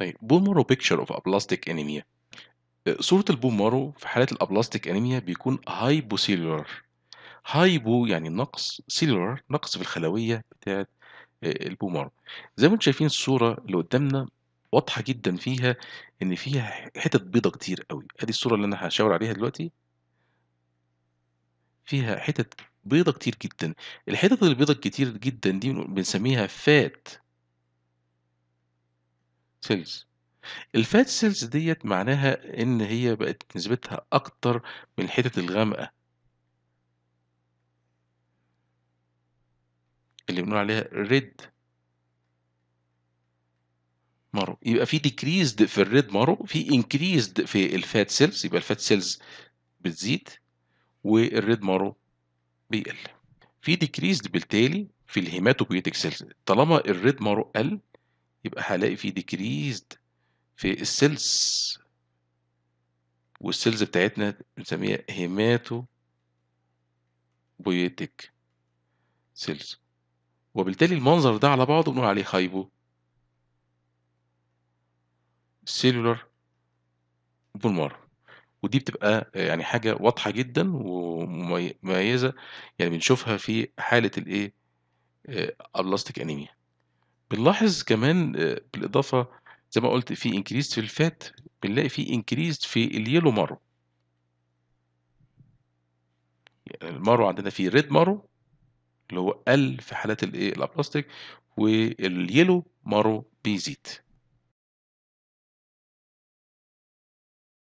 طيب بومورو بيكتشر اوف ابلاستيك انيميا آه، صورة مارو في حالة الابلاستيك انيميا بيكون هايبو سيلولار هايبو يعني نقص سيلولار نقص في الخلوية بتاعة آه، مارو زي ما انتم شايفين الصورة اللي قدامنا واضحة جدا فيها ان فيها حتت بيضة كتير قوي ادي الصورة اللي انا هشاور عليها دلوقتي فيها حتت بيضة كتير جدا الحتت البيضة الكتير جدا دي بنسميها فات سيلز الفات سيلز ديت معناها إن هي بقت نسبتها أكتر من الحتت الغامقة. اللي بنقول عليها red مارو يبقى في decreased في الريد مارو في increased في الفات سيلز يبقى الفات سيلز بتزيد والريد مارو بيقل. في decreased بالتالي في الهيماتوبيتيك سيلز طالما الريد مارو قل يبقى هلاقي في decreased في السيلز والسيلز بتاعتنا بنسميها هيماتو بويتك سيلز وبالتالي المنظر ده على بعضه بنقول عليه هايبو سيلولار بولمار ودي بتبقى يعني حاجة واضحة جدا ومميزة يعني بنشوفها في حالة الايه أبلاستيك آه، أنيميا بنلاحظ كمان آه، بالإضافة زي ما قُلت في increase في الفات بنلاقي في increase في الyellow marrow. يعني المارو عندنا في red marrow اللي هو قَل في حالات الإيه الابلاستيك واليلو marrow بيزيد.